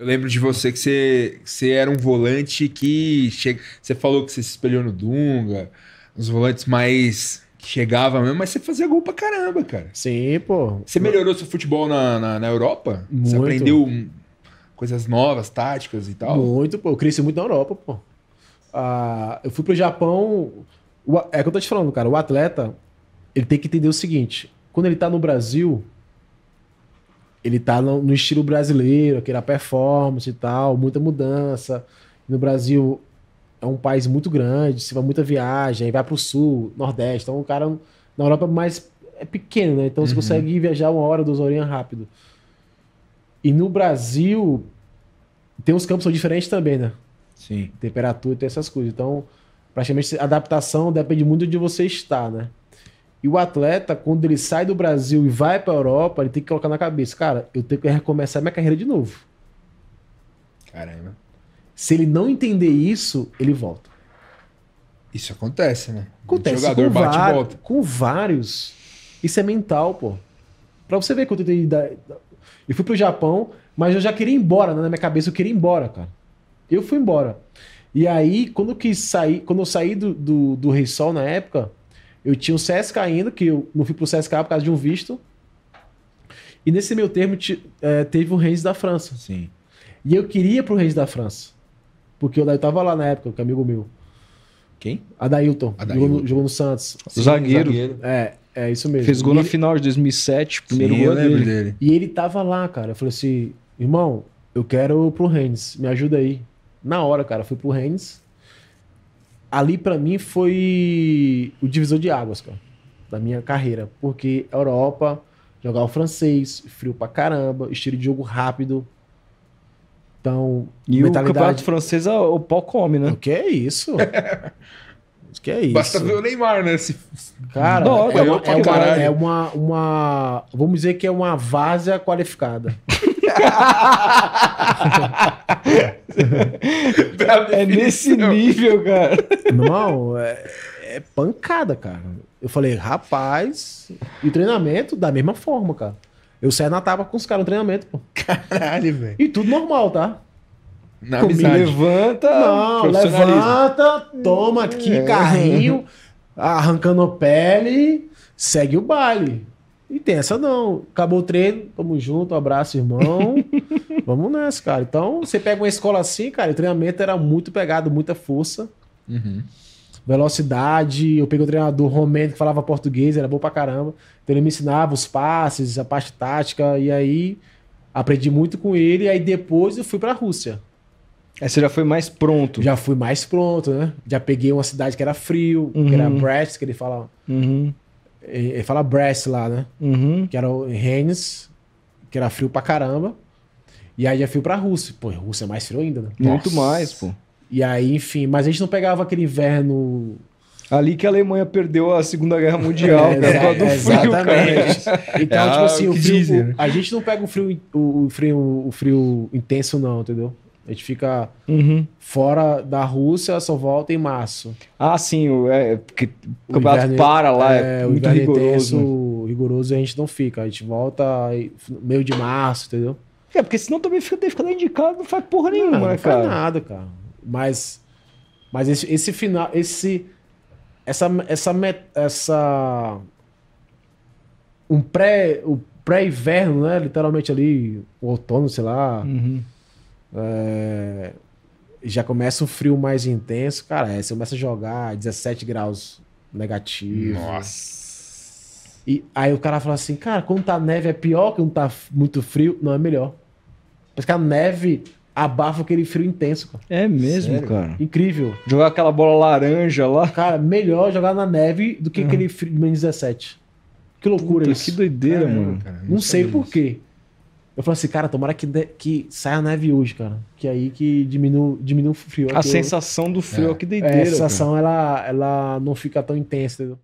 Eu lembro de você que você, você era um volante que. Che... Você falou que você se espelhou no Dunga, uns volantes mais. Que chegava mesmo, mas você fazia gol pra caramba, cara. Sim, pô. Você melhorou seu futebol na, na, na Europa? Muito. Você aprendeu coisas novas, táticas e tal? Muito, pô. Eu cresci muito na Europa, pô. Ah, eu fui pro Japão. é o que eu tô te falando, cara. O atleta, ele tem que entender o seguinte: quando ele tá no Brasil, ele tá no, no, estilo brasileiro, aquela performance e tal, muita mudança. No Brasil é um país muito grande, se vai muita viagem, vai pro sul, nordeste. Então o cara na Europa é mais é pequeno, né? Então uhum. você consegue viajar uma hora, duas horinhas rápido. E no Brasil tem uns campos são diferentes também, né? Sim. Temperatura, tem essas coisas. Então, praticamente a adaptação depende muito de onde você está, né? E o atleta, quando ele sai do Brasil e vai para a Europa, ele tem que colocar na cabeça, cara, eu tenho que recomeçar minha carreira de novo. Caramba. Se ele não entender isso, ele volta. Isso acontece, né? Acontece. O jogador bate e volta. Com vários. Isso é mental, pô. Pra você ver que eu tentei. Dar... Eu fui pro Japão, mas eu já queria ir embora, né? Na minha cabeça eu queria ir embora, cara. Eu fui embora. E aí, quando eu quis sair, quando eu saí do, do, do Rei Sol na época, eu tinha o CSK ainda, que eu não fui pro CSK por causa de um visto. E nesse meu termo é, teve o Rennes da França. Sim. E eu queria pro Rennes da França. Porque o tava lá na época, com um é amigo meu. Quem? Adailton. Adailton. Jogou, no, jogou no Santos. Sim, zagueiro. zagueiro. É, é isso mesmo. Fez gol e na ele... final de 2007, primeiro Sim, gol é dele. dele. E ele tava lá, cara. Eu falei assim, irmão, eu quero pro Rennes, me ajuda aí. Na hora, cara, fui pro Rennes ali para mim foi o divisor de águas, cara, da minha carreira. Porque Europa, jogar o francês, frio pra caramba, estilo de jogo rápido. Então, e mentalidade... o campeonato francês, é o pau come, né? O que é isso? o que é isso? Basta ver o Neymar, né? Esse... Cara, Não, é, é, uma, é, uma, é uma, é uma. Vamos dizer que é uma várzea qualificada. é nesse nível, cara. Não, é, é pancada, cara. Eu falei, rapaz, e treinamento da mesma forma, cara. Eu saio na tábua com os caras no treinamento, pô. Caralho, velho. E tudo normal, tá? Na levanta, não, levanta, toma aqui, é. carrinho, arrancando pele, segue o baile. E tem essa não. Acabou o treino, tamo junto, um abraço, irmão. Vamos nessa, cara. Então, você pega uma escola assim, cara, o treinamento era muito pegado, muita força. Uhum. Velocidade. Eu peguei o treinador romano que falava português, era bom pra caramba. Então ele me ensinava os passes, a parte tática, e aí aprendi muito com ele. E aí depois eu fui pra Rússia. Aí você já foi mais pronto. Já fui mais pronto, né? Já peguei uma cidade que era frio, uhum. que era uhum. Brest, que ele falava. Uhum. Ele fala Brass lá, né? Uhum. Que era o Rennes, que era frio pra caramba. E aí já é frio pra Rússia. Pô, Rússia é mais frio ainda, né? Muito Nossa. mais, pô. E aí, enfim, mas a gente não pegava aquele inverno Ali que a Alemanha perdeu a Segunda Guerra Mundial, é, cara, é, do frio, exatamente. Cara. Então, ah, tipo assim, o frio, dizem, né? a gente não pega o frio, o, frio, o frio intenso não, entendeu? A gente fica uhum. fora da Rússia, só volta em março. Ah, sim, o, é, porque o, campeonato inverno, para lá, é, é muito rigoroso. É intenso, rigoroso né? a gente não fica. A gente volta meio de março, entendeu? É, porque senão também fica, ficando indicado, não faz porra nenhuma, não, não né, cara? Não faz nada, cara. Mas, mas esse, esse final, esse. Essa. Essa. essa um pré. O pré-inverno, né? Literalmente ali, o outono, sei lá. Uhum é, já começa o frio mais intenso, cara. Aí você começa a jogar 17 graus negativo. Nossa. E aí o cara fala assim, cara, quando tá neve é pior, que quando tá muito frio, não é melhor. Porque a neve abafa aquele frio intenso, cara. É mesmo, Sério? cara. Incrível. Jogar aquela bola laranja lá. Cara, melhor jogar na neve do que uhum. aquele frio de menos 17. Que loucura Puta, isso. Que doideira, Caramba, mano. Cara, não sei por quê. Eu falo assim, cara, tomara que, de, que saia a neve hoje, cara. Que aí que diminui, diminui o frio. A sensação eu... do frio, é. que doideira. É, a sensação, ela, ela não fica tão intensa, entendeu?